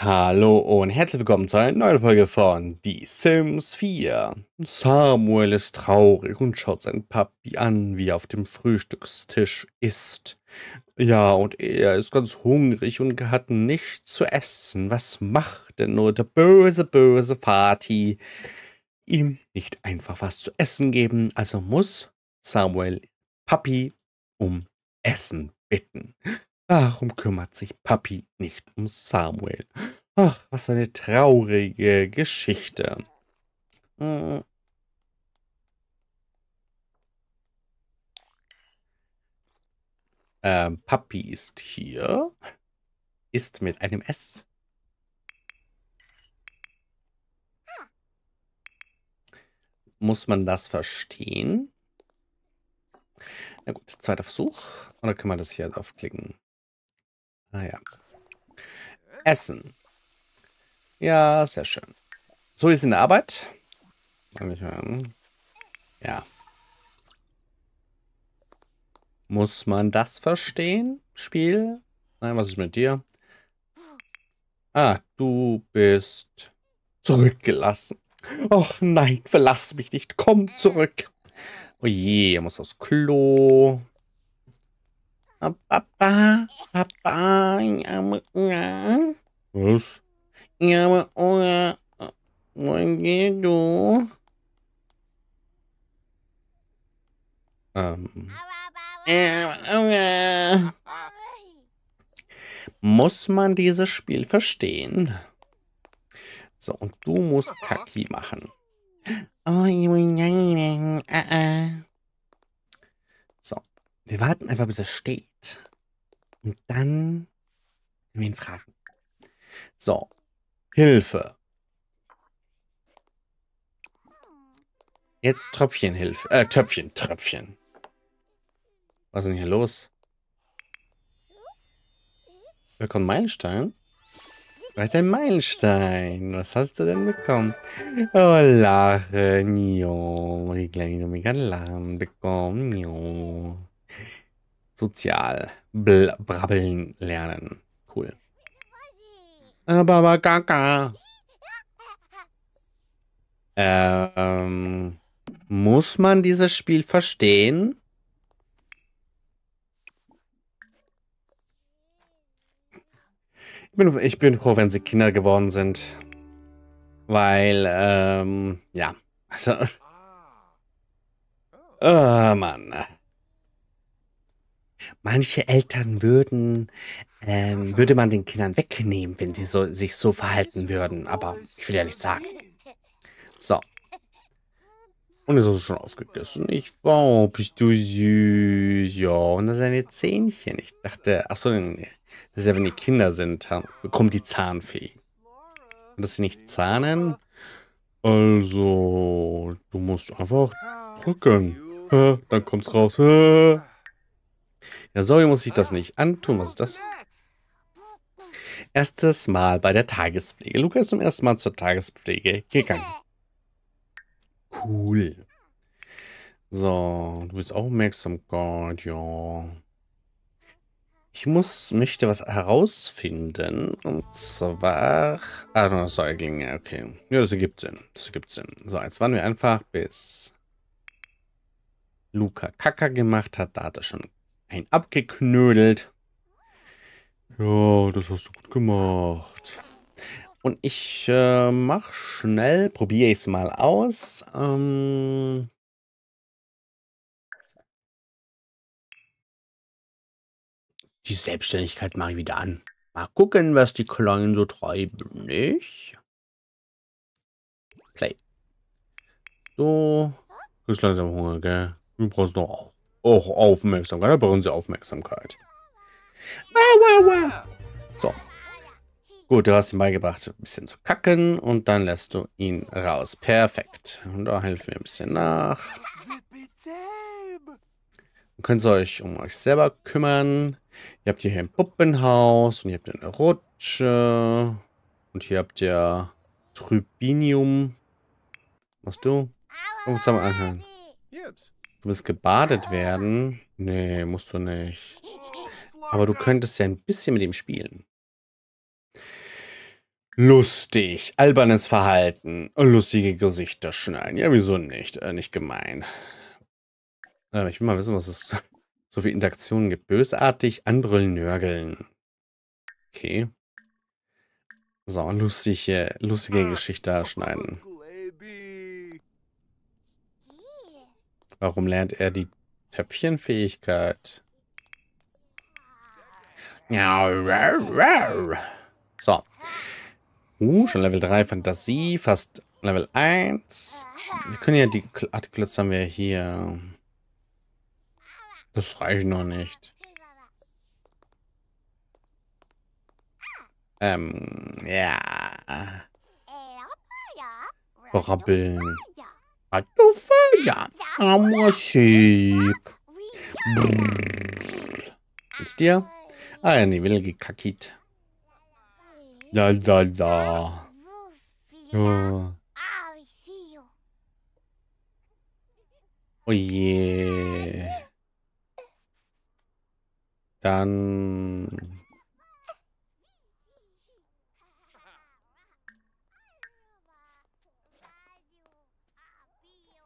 Hallo und herzlich willkommen zu einer neuen Folge von Die Sims 4. Samuel ist traurig und schaut sein Papi an, wie er auf dem Frühstückstisch isst. Ja, und er ist ganz hungrig und hat nichts zu essen. Was macht denn nur der böse, böse Vati? Ihm nicht einfach was zu essen geben, also muss Samuel Papi um Essen bitten. Warum kümmert sich Papi nicht um Samuel? Ach, was eine traurige Geschichte. Hm. Ähm, Papi ist hier. Ist mit einem S. Muss man das verstehen? Na gut, zweiter Versuch. Und dann können wir das hier aufklicken? Ah ja. Essen. Ja, sehr schön. So ist in der Arbeit. Ja. Muss man das verstehen? Spiel? Nein, was ist mit dir? Ah, du bist zurückgelassen. Och nein, verlass mich nicht. Komm zurück. Oh je, er muss aufs Klo. Papa, Papa, Ah, ich habe Hunger. Was? Ich habe Hunger. Wohin gehst du? Ähm. Hunger. Muss man dieses Spiel verstehen? So, und du musst Kaki machen. Oh, uh -uh. So, wir warten einfach, bis es steht. Und dann können wir ihn fragen. So, Hilfe. Jetzt Tröpfchenhilfe. Äh, Töpfchen, Tröpfchen. Was ist denn hier los? Willkommen Meilenstein. Vielleicht ein Meilenstein. Was hast du denn bekommen? Oh, lachen. Jo, die kleine mega lachen bekommen. Jo sozial brabbeln lernen. Cool. Aber Gaga. Ähm, muss man dieses Spiel verstehen? Ich bin, ich bin froh, wenn sie Kinder geworden sind. Weil, ähm, ja. Also, oh Mann. Manche Eltern würden, ähm, würde man den Kindern wegnehmen, wenn sie so, sich so verhalten würden. Aber ich will ja nicht sagen. So. Und jetzt hast du schon aufgegessen. Ich wow, oh, bist du süß. Ja, und das sind eine Zähnchen. Ich dachte, achso, das ist ja, wenn die Kinder sind, bekommt die Zahnfee. Und dass sie nicht zahnen. Also, du musst einfach drücken. Dann kommt's raus. Ja, sorry, muss ich das nicht antun. Was ist das? Erstes Mal bei der Tagespflege. Luca ist zum ersten Mal zur Tagespflege gegangen. Cool. So, du bist aufmerksam, Gott, ja. Ich muss, möchte was herausfinden. Und zwar. Ah, no, Säuglinge, okay. Ja, das ergibt Sinn. Das ergibt Sinn. So, jetzt waren wir einfach bis Luca Kacker gemacht hat. Da hat er schon ein abgeknödelt. Ja, das hast du gut gemacht. Und ich äh, mach schnell, probiere es mal aus. Ähm die Selbstständigkeit mache ich wieder an. Mal gucken, was die Kleinen so treiben, nicht? Play. So. Du bist langsam Hunger, gell? Du brauchst doch auch auch Aufmerksamkeit. Da brauchen sie Aufmerksamkeit. Wow, wow, wow. So. Gut, du hast ihn beigebracht, ein bisschen zu kacken und dann lässt du ihn raus. Perfekt. Und da helfen wir ein bisschen nach. Dann könnt ihr euch um euch selber kümmern. Ihr habt hier ein Puppenhaus und ihr habt eine Rutsche. Und hier habt ihr Trübinium. Was du? Oh, was haben wir anhören? Yes willst gebadet werden? Nee, musst du nicht. Aber du könntest ja ein bisschen mit ihm spielen. Lustig, albernes Verhalten, lustige Gesichter schneiden. Ja, wieso nicht? Äh, nicht gemein. Äh, ich will mal wissen, was es so viel Interaktionen gibt. Bösartig, anbrüllen, nörgeln. Okay. So, lustige, lustige ah. Geschichte schneiden. Warum lernt er die Töpfchenfähigkeit? So. Uh, schon Level 3 Fantasie, fast Level 1. Wir können ja die Artiklötze ah, haben wir hier. Das reicht noch nicht. Ähm, ja. Brabbeln. Äh, A tu Feuer, a Musik. Brrr. dir? Ah ja, nee, will gekackt. Da, da, da. Oh. Oh je. Dann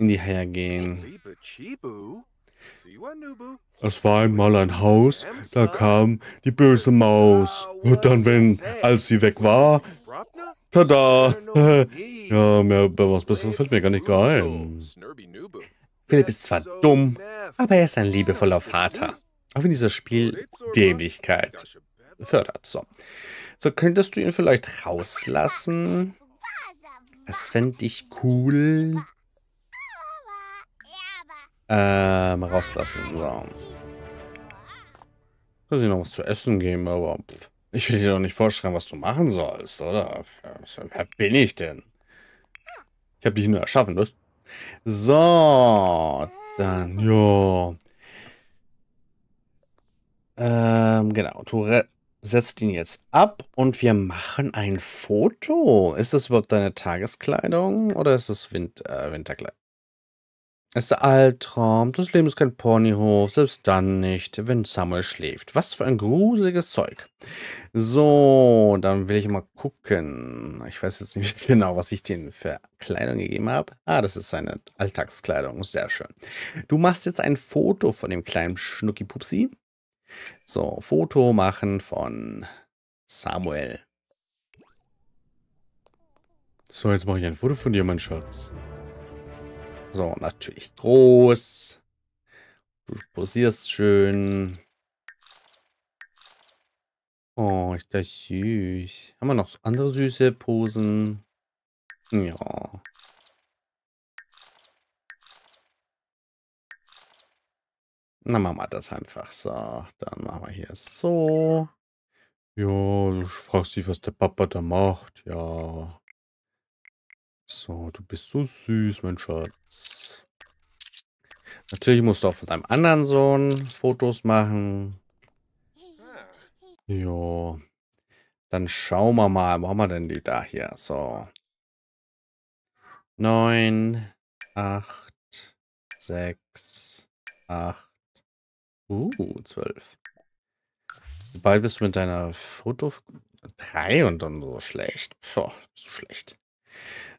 in die Heer gehen. Es war einmal ein Haus, da kam die böse Maus. Und dann, wenn, als sie weg war, tada! ja, mehr, was Besseres fällt mir gar nicht ein. Philipp ist zwar dumm, aber er ist ein liebevoller Vater. Auch wenn dieses Spiel Dämlichkeit fördert. So. so, könntest du ihn vielleicht rauslassen? Das fände ich cool. Ähm, rauslassen. So. Soll sie noch was zu essen geben, aber pff, ich will dir doch nicht vorschreiben, was du machen sollst, oder? Wer bin ich denn? Ich habe dich nur erschaffen, Lust. So, dann, jo. Ähm, genau. Tourette setzt ihn jetzt ab und wir machen ein Foto. Ist das überhaupt deine Tageskleidung oder ist das Winter, äh, Winterkleidung? Es ist Albtraum, das Leben ist kein Ponyhof, selbst dann nicht, wenn Samuel schläft. Was für ein gruseliges Zeug. So, dann will ich mal gucken. Ich weiß jetzt nicht genau, was ich denen für Kleidung gegeben habe. Ah, das ist seine Alltagskleidung, sehr schön. Du machst jetzt ein Foto von dem kleinen Schnucki-Pupsi. So, Foto machen von Samuel. So, jetzt mache ich ein Foto von dir, mein Schatz. So, natürlich groß. Du posierst schön. Oh, ist das süß. Haben wir noch andere süße Posen? Ja. Na, machen wir das einfach so. Dann machen wir hier so. Ja, du fragst dich, was der Papa da macht. Ja. So, du bist so süß, mein Schatz. Natürlich musst du auch von deinem anderen Sohn Fotos machen. Jo. Dann schauen wir mal, wo haben wir denn die da hier? So. 9, 8, 6, 8, uh, 12. Bald bist du mit deiner Foto... 3 und dann so schlecht. Puh, bist du schlecht.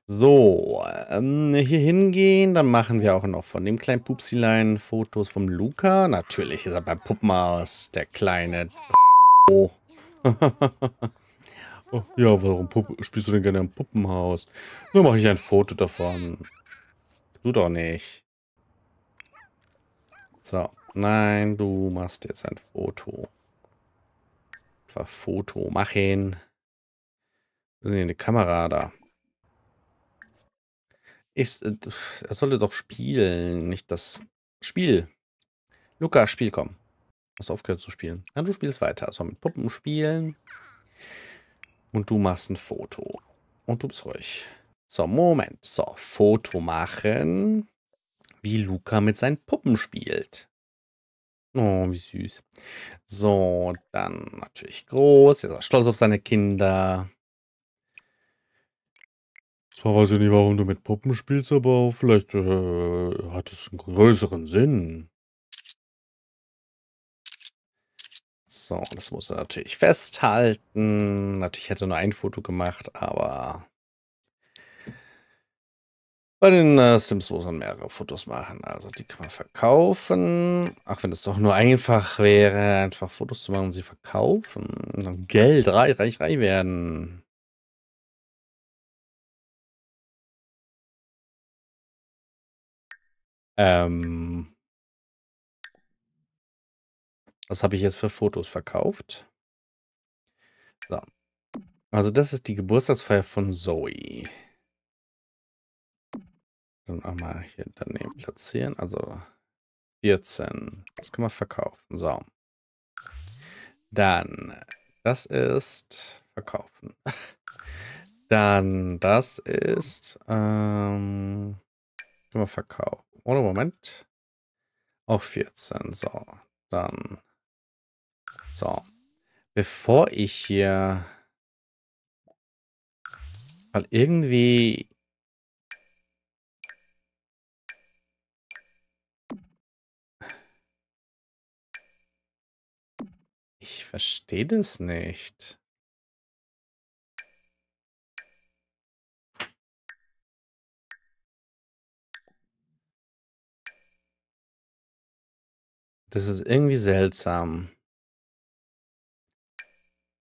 So, ähm, hier hingehen, dann machen wir auch noch von dem kleinen Pupsilein Fotos vom Luca. Natürlich ist er beim Puppenhaus, der kleine... Oh. ja, warum Puppe, spielst du denn gerne im Puppenhaus? Nur mache ich ein Foto davon. Du doch nicht. So, nein, du machst jetzt ein Foto. Einfach Foto machen. Wir sind hier eine Kamera da? Ich, äh, er sollte doch spielen, nicht das Spiel. Luca, Spiel kommen. Hast du aufgehört zu spielen. Ja, du spielst weiter. So, mit Puppen spielen. Und du machst ein Foto. Und du bist ruhig. So, Moment. So, Foto machen. Wie Luca mit seinen Puppen spielt. Oh, wie süß. So, dann natürlich groß. Er ist stolz auf seine Kinder. Zwar weiß ich nicht, warum du mit Puppen spielst, aber vielleicht äh, hat es einen größeren Sinn. So, das muss er natürlich festhalten. Natürlich hätte er nur ein Foto gemacht, aber bei den äh, Sims muss man mehrere Fotos machen. Also die kann man verkaufen. Ach, wenn es doch nur einfach wäre, einfach Fotos zu machen und sie verkaufen. Und dann Geld reich, reich, reich werden. Ähm, was habe ich jetzt für Fotos verkauft? So. Also das ist die Geburtstagsfeier von Zoe. Dann auch mal hier daneben platzieren. Also 14. Das kann man verkaufen. So. Dann, das ist verkaufen. Dann, das ist ähm, kann man verkaufen. Oder Moment. Auf 14. So, dann. So. Bevor ich hier... Weil irgendwie... Ich verstehe das nicht. Das ist irgendwie seltsam.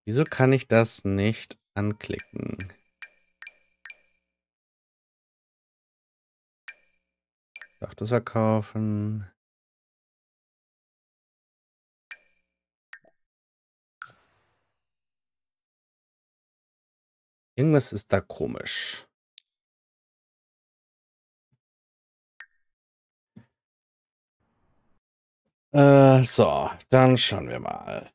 Wieso kann ich das nicht anklicken? Doch, das verkaufen. Irgendwas ist da komisch. Äh, so, dann schauen wir mal.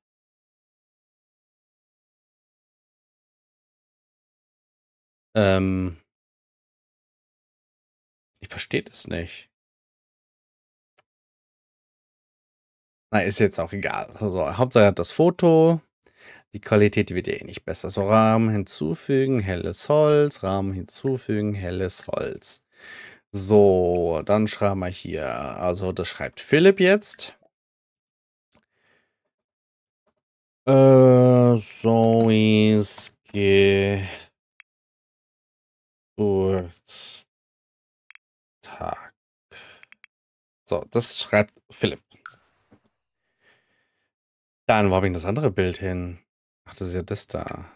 Ähm. Ich verstehe das nicht. Na, ist jetzt auch egal. Also, Hauptsache hat das Foto. Die Qualität wird ja eh nicht besser. So, Rahmen hinzufügen, helles Holz, Rahmen hinzufügen, helles Holz. So, dann schreiben wir hier. Also, das schreibt Philipp jetzt. Äh, Soinski Tag. So, das schreibt Philipp. Dann, wo habe ich das andere Bild hin? Ach, das ist ja das da.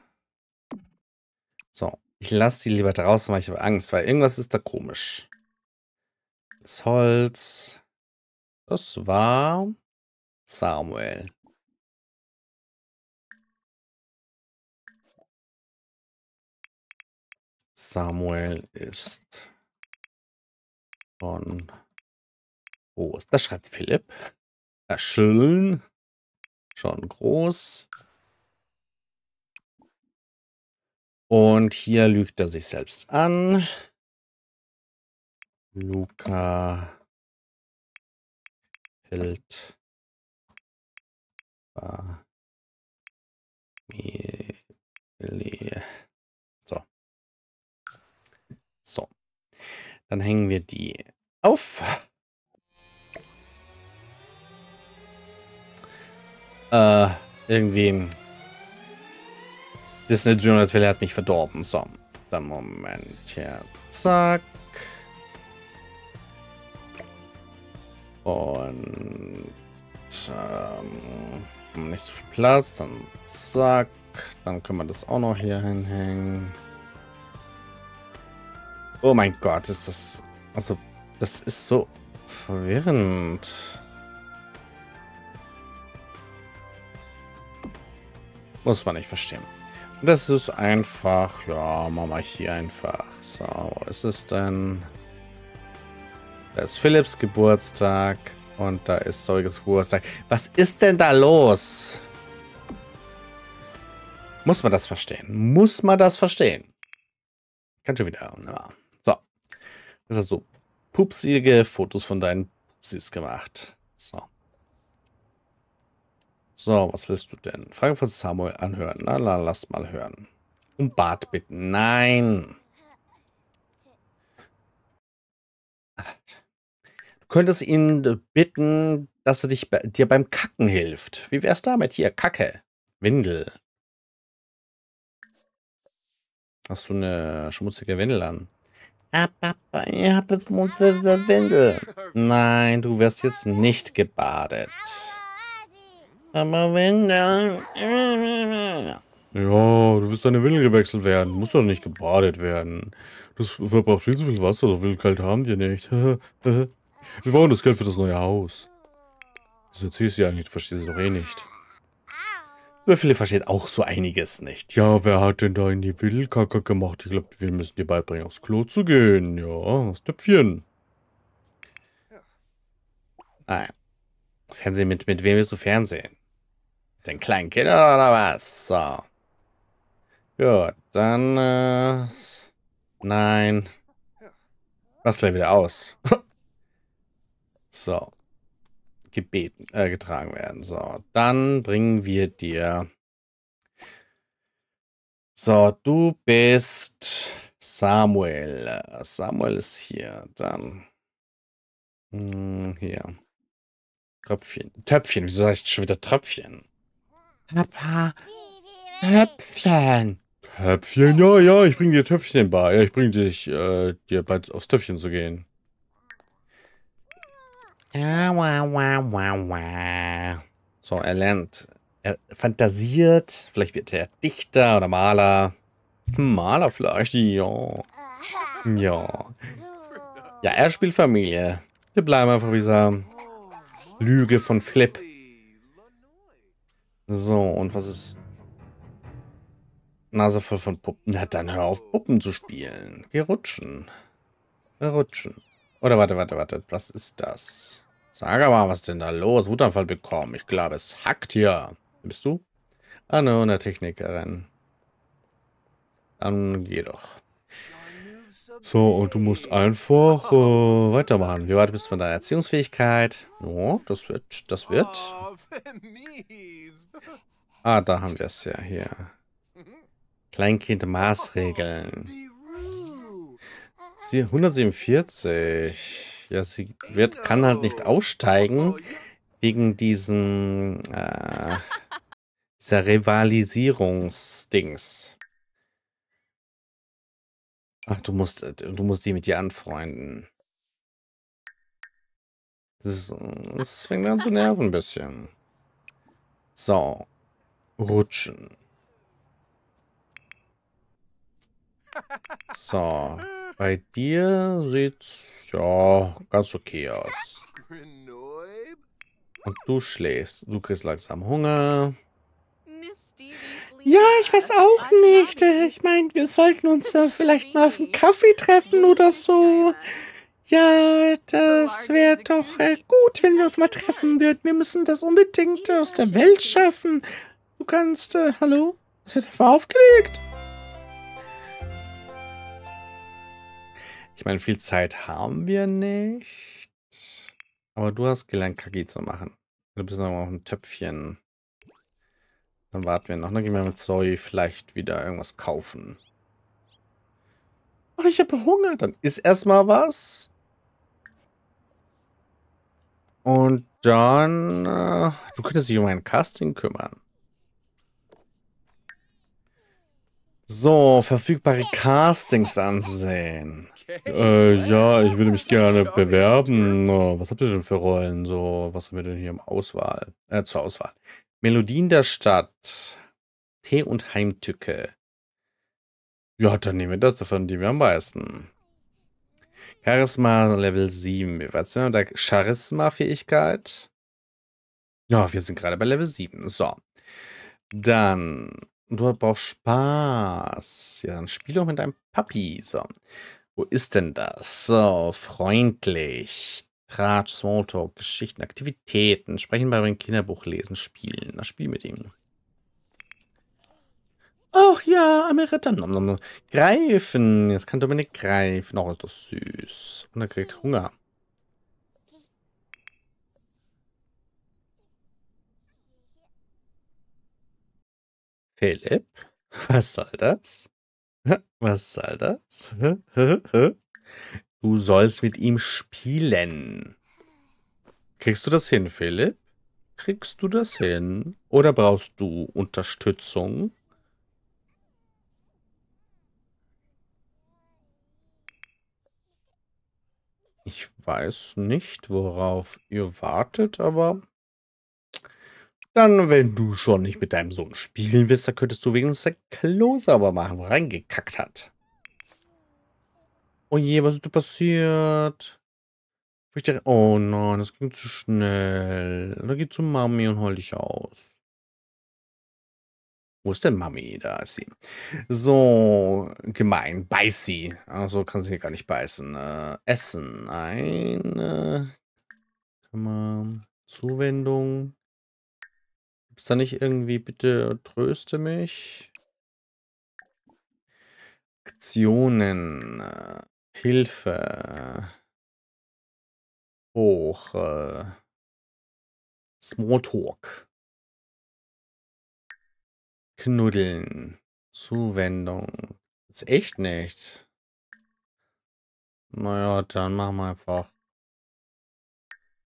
So, ich lasse die lieber draußen, weil ich habe Angst, weil irgendwas ist da komisch. Das Holz. Das war Samuel. Samuel ist von groß. Das schreibt Philipp. Erschüllen. Schon groß. Und hier lügt er sich selbst an. Luca Hilt Familie. Dann hängen wir die auf. Äh, irgendwie. Disney Junior Welle hat mich verdorben. So, dann Moment hier. Zack. Und ähm, nicht so viel Platz, dann zack. Dann können wir das auch noch hier hinhängen. Oh mein Gott, ist das... Also, das ist so verwirrend. Muss man nicht verstehen. das ist einfach... Ja, machen wir hier einfach. So, was ist denn... Da ist Philipps Geburtstag. Und da ist Zeuges Geburtstag. Was ist denn da los? Muss man das verstehen? Muss man das verstehen? Kann schon wieder. Ja. Das hast so pupsige Fotos von deinen Pupsis gemacht. So. So, was willst du denn? Frage von Samuel anhören. Na, na lass mal hören. Um Bart bitten. Nein. Du könntest ihn bitten, dass er dich, dir beim Kacken hilft. Wie wär's damit? Hier, Kacke. Windel. Hast du eine schmutzige Windel an? Ah, Papa, ihr habt der Windel. Nein, du wirst jetzt nicht gebadet. Aber Windel. Ja, du wirst deine Windel gewechselt werden. Du musst doch nicht gebadet werden. Das verbraucht viel zu viel Wasser, so viel kalt haben wir nicht. wir brauchen das Geld für das neue Haus. Das erzählst du ja eigentlich, verstehst du doch eh nicht. Der Philipp versteht auch so einiges nicht. Ja, wer hat denn da in die Wildkacke gemacht? Ich glaube, wir müssen dir beibringen, aufs Klo zu gehen. Ja, das Töpfchen. Ja. Ah, Fernsehen, mit, mit wem willst du Fernsehen? Den kleinen Kindern oder was? So. Gut, dann, äh, Nein. Was gleich wieder aus. so gebeten, äh, getragen werden. So, dann bringen wir dir. So, du bist Samuel. Samuel ist hier. Dann. Hm, hier. Tröpfchen. Töpfchen. Wieso heißt schon wieder Tröpfchen? Papa. Töpfchen. Töpfchen, ja, ja, ich bring dir Töpfchen bei. Ja, ich bring dich, äh, dir bald aufs Töpfchen zu gehen. Ja, wah, wah, wah, wah. So, er lernt. Er fantasiert. Vielleicht wird er Dichter oder Maler. Hm, Maler vielleicht, ja. Ja. Ja, er spielt Familie. Wir bleiben einfach dieser Lüge von Flip. So, und was ist... Nase voll von Puppen. Na, dann hör auf, Puppen zu spielen. Geh rutschen. rutschen. Oder warte, warte, warte. Was ist das? Sag aber, was denn da los? Wutanfall bekommen. Ich glaube, es hackt hier. Bist du? Ah, ne, eine Technikerin. Dann geh doch. So, und du musst einfach äh, weitermachen. Wie weit bist du von deiner Erziehungsfähigkeit? Oh, das wird, das wird. Ah, da haben wir es ja hier. Kleinkind Maßregeln. Sie 147. Ja, sie wird, kann halt nicht aussteigen wegen diesem äh, dieser Rivalisierungsdings. Ach, du musst, du musst die mit dir anfreunden. Das, das fängt an zu nerven ein bisschen. So. Rutschen. So. Bei dir sieht's ja ganz okay aus. Und du schläfst. Du kriegst langsam Hunger. Ja, ich weiß auch nicht. Ich meine, wir sollten uns ja vielleicht mal auf einen Kaffee treffen oder so. Ja, das wäre doch äh, gut, wenn wir uns mal treffen würden. Wir müssen das unbedingt aus der Welt schaffen. Du kannst, äh, hallo? Ist er aufgelegt? Ich meine, viel Zeit haben wir nicht. Aber du hast gelernt, Kaki zu machen. Du bist noch auf ein Töpfchen. Dann warten wir noch. Dann gehen wir mit Zoe vielleicht wieder irgendwas kaufen. Ach, ich habe Hunger. Dann isst erstmal was. Und dann... Äh, du könntest dich um ein Casting kümmern. So, verfügbare Castings ansehen. Äh, ja, ich würde mich gerne bewerben. Oh, was habt ihr denn für Rollen? So, was haben wir denn hier im Auswahl? Äh, zur Auswahl. Melodien der Stadt. Tee und Heimtücke. Ja, dann nehmen wir das davon, die wir am meisten. Charisma Level 7. Was sind da? Charisma-Fähigkeit. Ja, wir sind gerade bei Level 7. So. Dann. Du brauchst Spaß. Ja, dann spiel doch mit deinem Papi. So. Wo ist denn das? So, freundlich. Tratsch, Smalltalk, Geschichten, Aktivitäten, sprechen bei meinem Kinderbuch lesen, spielen. Das Spiel mit ihm. Ach ja, Amerita. Nom, nom, nom. Greifen. Jetzt kann Dominik greifen. Auch oh, ist das süß. Und er kriegt Hunger. Philipp? Was soll das? Was soll das? Du sollst mit ihm spielen. Kriegst du das hin, Philipp? Kriegst du das hin? Oder brauchst du Unterstützung? Ich weiß nicht, worauf ihr wartet, aber dann, wenn du schon nicht mit deinem Sohn spielen willst, dann könntest du wenigstens sein Klo sauber machen, wo reingekackt hat. Oh je, was ist da passiert? oh nein, das ging zu schnell. Dann geh zu Mami und hol dich aus. Wo ist denn Mami? Da ist sie. So, gemein. Beiß sie. Also kann sie hier gar nicht beißen. Äh, essen. Eine Zuwendung. Gibt da nicht irgendwie, bitte tröste mich? Aktionen. Äh, Hilfe. Hoch. Äh, Smalltalk. Knuddeln. Zuwendung. Ist echt nichts. Naja, dann machen wir einfach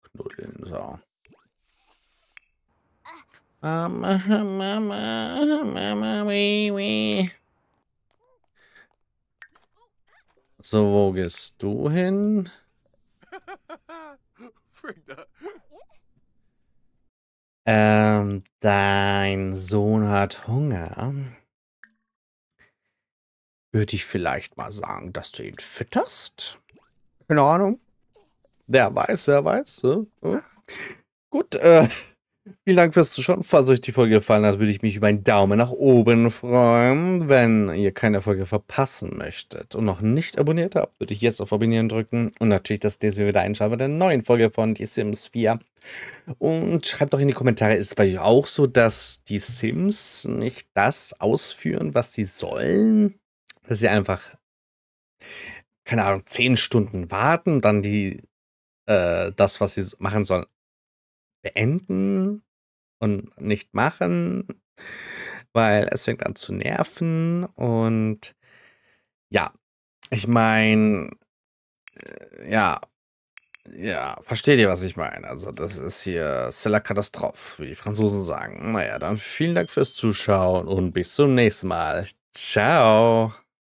Knuddeln. So. Mama, Mama, Mama, wee, wee. So, wo gehst du hin? Ähm, dein Sohn hat Hunger. Würde ich vielleicht mal sagen, dass du ihn fütterst? Keine Ahnung. Wer weiß, wer weiß. Ne? Gut, äh, Vielen Dank fürs Zuschauen. Falls euch die Folge gefallen hat, würde ich mich über einen Daumen nach oben freuen. Wenn ihr keine Folge verpassen möchtet und noch nicht abonniert habt, würde ich jetzt auf Abonnieren drücken und natürlich dass ihr wieder einschaltet mit der neuen Folge von The Sims 4. Und schreibt doch in die Kommentare, ist es bei euch auch so, dass die Sims nicht das ausführen, was sie sollen? Dass sie einfach, keine Ahnung, 10 Stunden warten, dann die, äh, das, was sie machen sollen, beenden und nicht machen, weil es fängt an zu nerven und ja, ich meine, äh, ja, ja, versteht ihr, was ich meine? Also, das ist hier Cella Katastrophe, wie die Franzosen sagen. Naja, dann vielen Dank fürs Zuschauen und bis zum nächsten Mal. Ciao.